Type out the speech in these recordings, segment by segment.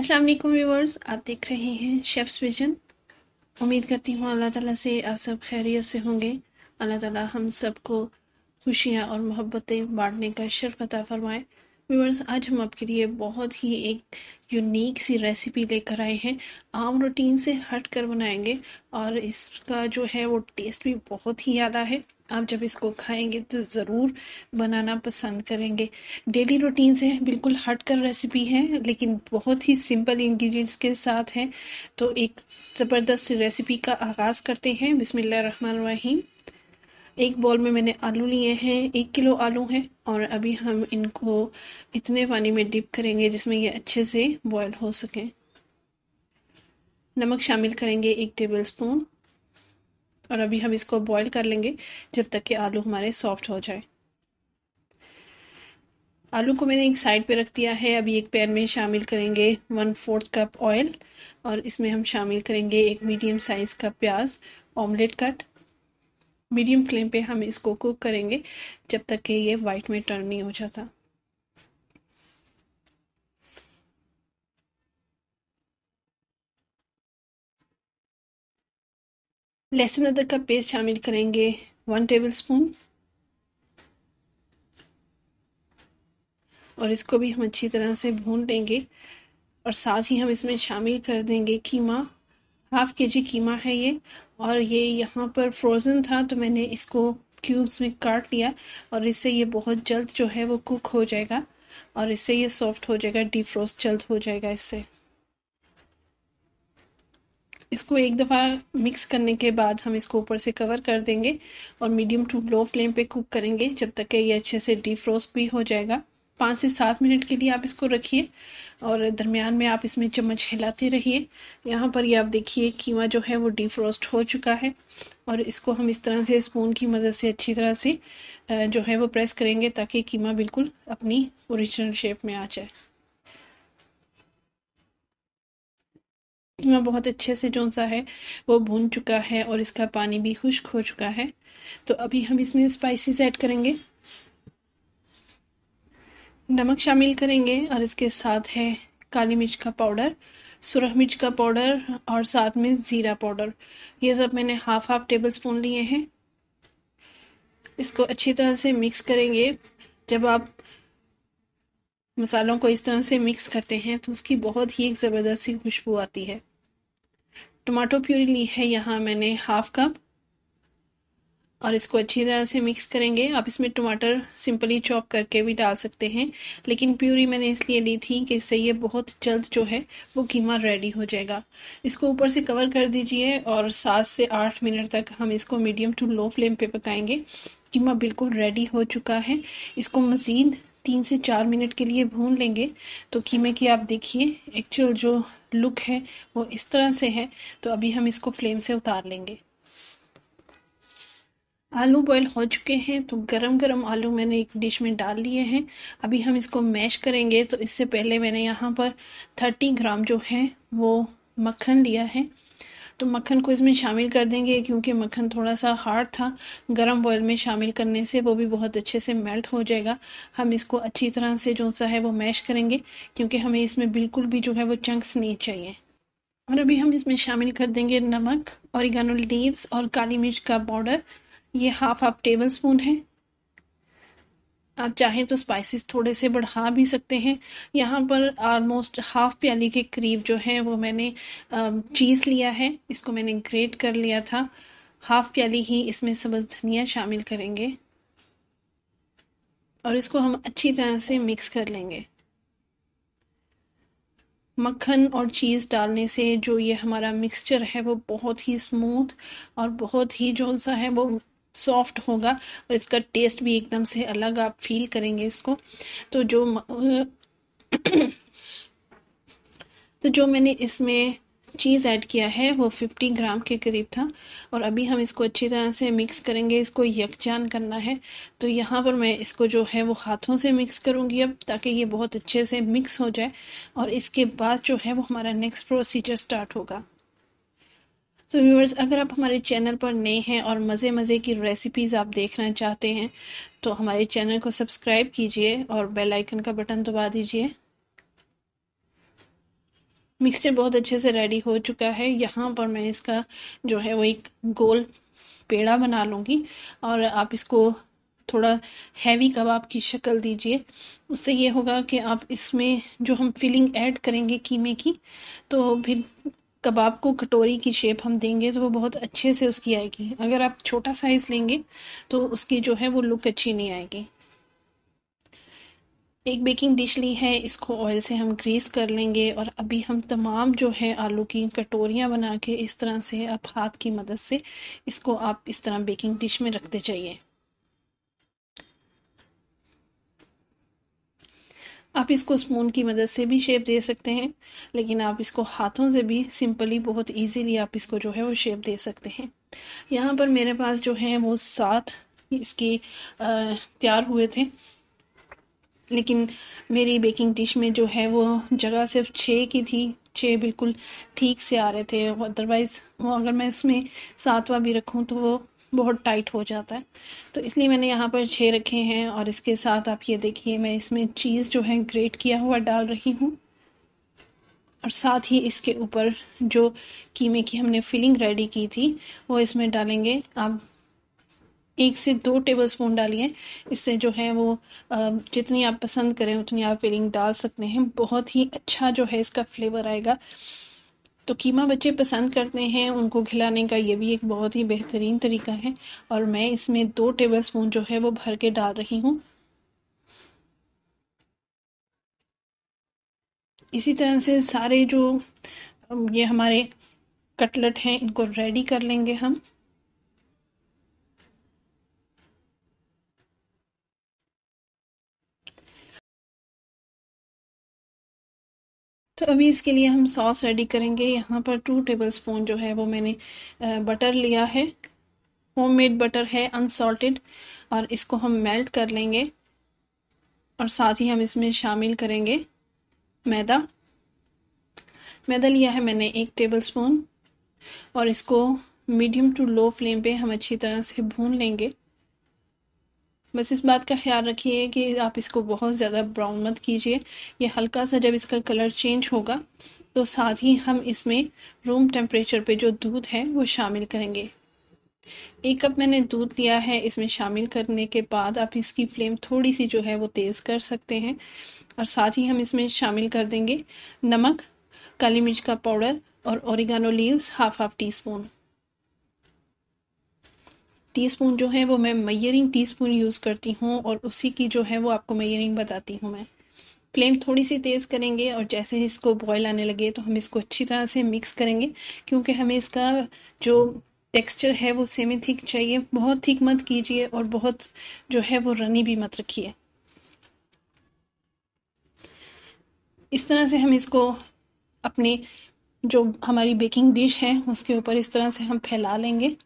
अस्सलाम वालेकुम व्यूअर्स आप देख रहे हैं शेफ़्स विजन उम्मीद करती हूँ अल्लाह ताला से आप सब खैरियत से होंगे अल्लाह ताला हम सबको खुशियाँ और मोहब्बतें बांटने का शर्फ अता फरमाए व्यूवर्स आज हम आपके लिए बहुत ही एक यूनिक सी रेसिपी लेकर आए हैं आम रूटीन से हट कर बनाएंगे और इसका जो है वो टेस्ट भी बहुत ही ज़्यादा है आप जब इसको खाएंगे तो ज़रूर बनाना पसंद करेंगे डेली रूटीन से बिल्कुल हट कर रेसिपी है लेकिन बहुत ही सिंपल इंग्रेडिएंट्स के साथ है तो एक ज़बरदस्त रेसिपी का आगाज़ करते हैं बिसमीम एक बॉल में मैंने आलू लिए हैं एक किलो आलू हैं और अभी हम इनको इतने पानी में डिप करेंगे जिसमें ये अच्छे से बॉयल हो सकें नमक शामिल करेंगे एक टेबल स्पून और अभी हम इसको बॉईल कर लेंगे जब तक कि आलू हमारे सॉफ्ट हो जाए आलू को मैंने एक साइड पे रख दिया है अभी एक पैन में शामिल करेंगे वन फोर्थ कप ऑयल और इसमें हम शामिल करेंगे एक मीडियम साइज़ का प्याज ऑमलेट कट मीडियम फ्लेम पे हम इसको कुक करेंगे जब तक कि ये वाइट में टर्न नहीं हो जाता लहसुन अदरक का पेस्ट शामिल करेंगे वन टेबल स्पून और इसको भी हम अच्छी तरह से भून लेंगे और साथ ही हम इसमें शामिल कर देंगे कीमा हाफ के जी कीमा है ये और ये यहाँ पर फ्रोज़न था तो मैंने इसको क्यूब्स में काट लिया और इससे ये बहुत जल्द जो है वो कुक हो जाएगा और इससे ये सॉफ्ट हो जाएगा डीप फ्रोस्ट जल्द हो जाएगा इससे इसको एक दफ़ा मिक्स करने के बाद हम इसको ऊपर से कवर कर देंगे और मीडियम टू लो फ्लेम पे कुक करेंगे जब तक कि ये अच्छे से डीफ्रोस्ट भी हो जाएगा पाँच से सात मिनट के लिए आप इसको रखिए और दरमियान में आप इसमें चम्मच हिलाते रहिए यहाँ पर ये आप देखिए कीमा जो है वो डिफ्रोस्ट हो चुका है और इसको हम इस तरह से स्पून की मदद से अच्छी तरह से जो है वो प्रेस करेंगे ताकि कीमा बिल्कुल अपनी ओरिजिनल शेप में आ जाए मैं बहुत अच्छे से जो सा है वो भून चुका है और इसका पानी भी खुश्क हो चुका है तो अभी हम इसमें स्पाइसेस ऐड करेंगे नमक शामिल करेंगे और इसके साथ है काली मिर्च का पाउडर सुरह मिर्च का पाउडर और साथ में ज़ीरा पाउडर ये सब मैंने हाफ हाफ टेबल स्पून लिए हैं इसको अच्छी तरह से मिक्स करेंगे जब आप मसालों को इस तरह से मिक्स करते हैं तो उसकी बहुत ही एक ज़बरदस्त सी खुशबू आती है टमाटो प्यूरी ली है यहाँ मैंने हाफ कप और इसको अच्छी तरह से मिक्स करेंगे आप इसमें टमाटर सिंपली चॉप करके भी डाल सकते हैं लेकिन प्यूरी मैंने इसलिए ली थी कि इससे ये बहुत जल्द जो है वो कीमा रेडी हो जाएगा इसको ऊपर से कवर कर दीजिए और सात से आठ मिनट तक हम इसको मीडियम टू लो फ्लेम पे पकाएंगे कीमा बिल्कुल रेडी हो चुका है इसको मज़ीद तीन से चार मिनट के लिए भून लेंगे तो कीमे की आप देखिए एक्चुअल जो लुक है वो इस तरह से है तो अभी हम इसको फ्लेम से उतार लेंगे आलू बॉयल हो चुके हैं तो गरम गरम आलू मैंने एक डिश में डाल लिए हैं अभी हम इसको मैश करेंगे तो इससे पहले मैंने यहाँ पर थर्टी ग्राम जो है वो मक्खन लिया है तो मक्खन को इसमें शामिल कर देंगे क्योंकि मक्खन थोड़ा सा हार्ड था गर्म बॉयल में शामिल करने से वो भी बहुत अच्छे से मेल्ट हो जाएगा हम इसको अच्छी तरह से जो सा है वो मैश करेंगे क्योंकि हमें इसमें बिल्कुल भी जो है वो चंक्स नहीं चाहिए और अभी हम इसमें शामिल कर देंगे नमक और लीव्स और काली मिर्च का पाउडर ये हाफ हाफ टेबल स्पून है आप चाहें तो स्पाइसेस थोड़े से बढ़ा भी सकते हैं यहाँ पर आलमोस्ट हाफ प्याली के करीब जो है वो मैंने चीज़ लिया है इसको मैंने ग्रेट कर लिया था हाफ प्याली ही इसमें सब्ज़ धनिया शामिल करेंगे और इसको हम अच्छी तरह से मिक्स कर लेंगे मक्खन और चीज़ डालने से जो ये हमारा मिक्सचर है वो बहुत ही स्मूथ और बहुत ही जो सा है वो सॉफ्ट होगा और इसका टेस्ट भी एकदम से अलग आप फील करेंगे इसको तो जो तो जो मैंने इसमें चीज़ ऐड किया है वो 50 ग्राम के करीब था और अभी हम इसको अच्छी तरह से मिक्स करेंगे इसको यकजान करना है तो यहाँ पर मैं इसको जो है वो हाथों से मिक्स करूँगी अब ताकि ये बहुत अच्छे से मिक्स हो जाए और इसके बाद जो है वो हमारा नेक्स्ट प्रोसीजर स्टार्ट होगा सो so, व्यूअर्स अगर आप हमारे चैनल पर नए हैं और मज़े मज़े की रेसिपीज़ आप देखना चाहते हैं तो हमारे चैनल को सब्सक्राइब कीजिए और बेल आइकन का बटन दबा दीजिए मिक्सचर बहुत अच्छे से रेडी हो चुका है यहाँ पर मैं इसका जो है वो एक गोल पेड़ा बना लूँगी और आप इसको थोड़ा हैवी कबाब की शक्ल दीजिए उससे ये होगा कि आप इसमें जो हम फिलिंग ऐड करेंगे कीमे की तो फिर कबाब को कटोरी की शेप हम देंगे तो वो बहुत अच्छे से उसकी आएगी अगर आप छोटा साइज़ लेंगे तो उसकी जो है वो लुक अच्छी नहीं आएगी एक बेकिंग डिश ली है इसको ऑयल से हम ग्रीस कर लेंगे और अभी हम तमाम जो है आलू की कटोरियाँ बना के इस तरह से आप हाथ की मदद से इसको आप इस तरह बेकिंग डिश में रखते जाइए आप इसको स्पून की मदद से भी शेप दे सकते हैं लेकिन आप इसको हाथों से भी सिंपली बहुत इजीली आप इसको जो है वो शेप दे सकते हैं यहाँ पर मेरे पास जो है वो सात इसके तैयार हुए थे लेकिन मेरी बेकिंग डिश में जो है वो जगह सिर्फ छः की थी छः बिल्कुल ठीक से आ रहे थे अदरवाइज़ वो अगर मैं इसमें सातवा भी रखूँ तो वो बहुत टाइट हो जाता है तो इसलिए मैंने यहाँ पर छः रखे हैं और इसके साथ आप ये देखिए मैं इसमें चीज़ जो है ग्रेट किया हुआ डाल रही हूँ और साथ ही इसके ऊपर जो कीमे की हमने फिलिंग रेडी की थी वो इसमें डालेंगे आप एक से दो टेबल स्पून डालिए इससे जो है वो जितनी आप पसंद करें उतनी आप फिलिंग डाल सकते हैं बहुत ही अच्छा जो है इसका फ्लेवर आएगा तो कीमा बच्चे पसंद करते हैं उनको खिलाने का ये भी एक बहुत ही बेहतरीन तरीका है और मैं इसमें दो टेबल स्पून जो है वो भर के डाल रही हूँ इसी तरह से सारे जो ये हमारे कटलेट हैं इनको रेडी कर लेंगे हम तो अभी इसके लिए हम सॉस रेडी करेंगे यहाँ पर टू टेबल स्पून जो है वो मैंने बटर लिया है होममेड बटर है अनसॉल्टेड और इसको हम मेल्ट कर लेंगे और साथ ही हम इसमें शामिल करेंगे मैदा मैदा लिया है मैंने एक टेबल स्पून और इसको मीडियम टू लो फ्लेम पे हम अच्छी तरह से भून लेंगे बस इस बात का ख्याल रखिए कि आप इसको बहुत ज़्यादा ब्राउन मत कीजिए ये हल्का सा जब इसका कलर चेंज होगा तो साथ ही हम इसमें रूम टेम्परेचर पे जो दूध है वो शामिल करेंगे एक कप मैंने दूध लिया है इसमें शामिल करने के बाद आप इसकी फ्लेम थोड़ी सी जो है वो तेज़ कर सकते हैं और साथ ही हम इसमें शामिल कर देंगे नमक काली मिर्च का पाउडर और oregano leaves half half teaspoon teaspoon जो है वो मैं मैयरिंग टीस्पून यूज़ करती हूँ और उसी की जो है वो आपको मैयरिंग बताती हूँ मैं फ्लेम थोड़ी सी तेज़ करेंगे और जैसे ही इसको बॉयल आने लगे तो हम इसको अच्छी तरह से मिक्स करेंगे क्योंकि हमें इसका जो टेक्सचर है वो सेमी थिक चाहिए बहुत थिक मत कीजिए और बहुत जो है वो रनी भी मत रखिए इस तरह से हम इसको अपने जो हमारी बेकिंग डिश है उसके ऊपर इस तरह से हम फैला लेंगे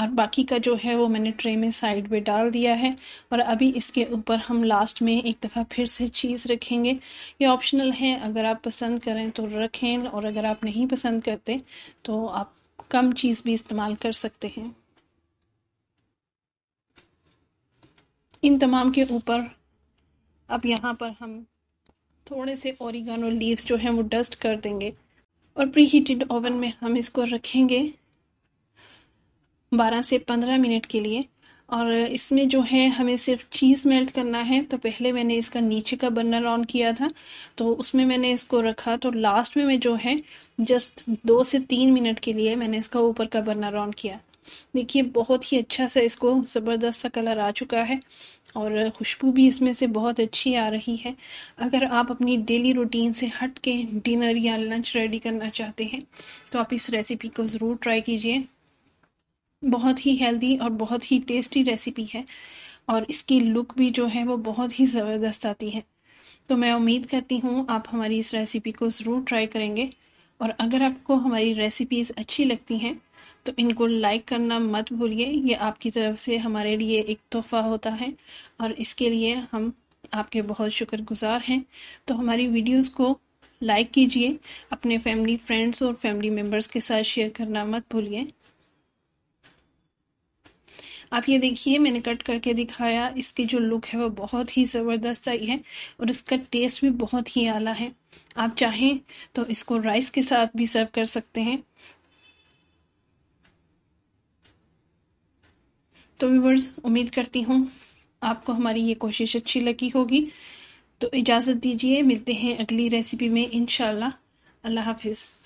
और बाकी का जो है वो मैंने ट्रे में साइड पे डाल दिया है और अभी इसके ऊपर हम लास्ट में एक दफ़ा फिर से चीज़ रखेंगे ये ऑप्शनल है अगर आप पसंद करें तो रखें और अगर आप नहीं पसंद करते तो आप कम चीज़ भी इस्तेमाल कर सकते हैं इन तमाम के ऊपर अब यहाँ पर हम थोड़े से ओरिगानो लीव्स जो हैं वो डस्ट कर देंगे और प्री हीटेड ओवन में हम इसको रखेंगे बारह से पंद्रह मिनट के लिए और इसमें जो है हमें सिर्फ चीज़ मेल्ट करना है तो पहले मैंने इसका नीचे का बर्नर ऑन किया था तो उसमें मैंने इसको रखा तो लास्ट में मैं जो है जस्ट दो से तीन मिनट के लिए मैंने इसका ऊपर का बर्नर ऑन किया देखिए बहुत ही अच्छा सा इसको ज़बरदस्त सा कलर आ चुका है और खुशबू भी इसमें से बहुत अच्छी आ रही है अगर आप अपनी डेली रूटीन से हट के डिनर या लंच रेडी करना चाहते हैं तो आप इस रेसिपी को ज़रूर ट्राई कीजिए बहुत ही हेल्दी और बहुत ही टेस्टी रेसिपी है और इसकी लुक भी जो है वो बहुत ही ज़बरदस्त आती है तो मैं उम्मीद करती हूँ आप हमारी इस रेसिपी को ज़रूर ट्राई करेंगे और अगर आपको हमारी रेसिपीज़ अच्छी लगती हैं तो इनको लाइक करना मत भूलिए ये आपकी तरफ से हमारे लिए एक तोहफ़ा होता है और इसके लिए हम आपके बहुत शुक्रगुजार हैं तो हमारी वीडियोस को लाइक कीजिए अपने फैमिली फ्रेंड्स और फैमिली मेम्बर्स के साथ शेयर करना मत भूलिए आप ये देखिए मैंने कट करके दिखाया इसकी जो लुक है वो बहुत ही ज़बरदस्त आई है और इसका टेस्ट भी बहुत ही आला है आप चाहें तो इसको राइस के साथ भी सर्व कर सकते हैं तो व्यूवर्स उम्मीद करती हूँ आपको हमारी ये कोशिश अच्छी लगी होगी तो इजाज़त दीजिए मिलते हैं अगली रेसिपी में इन अल्लाह हाफिज़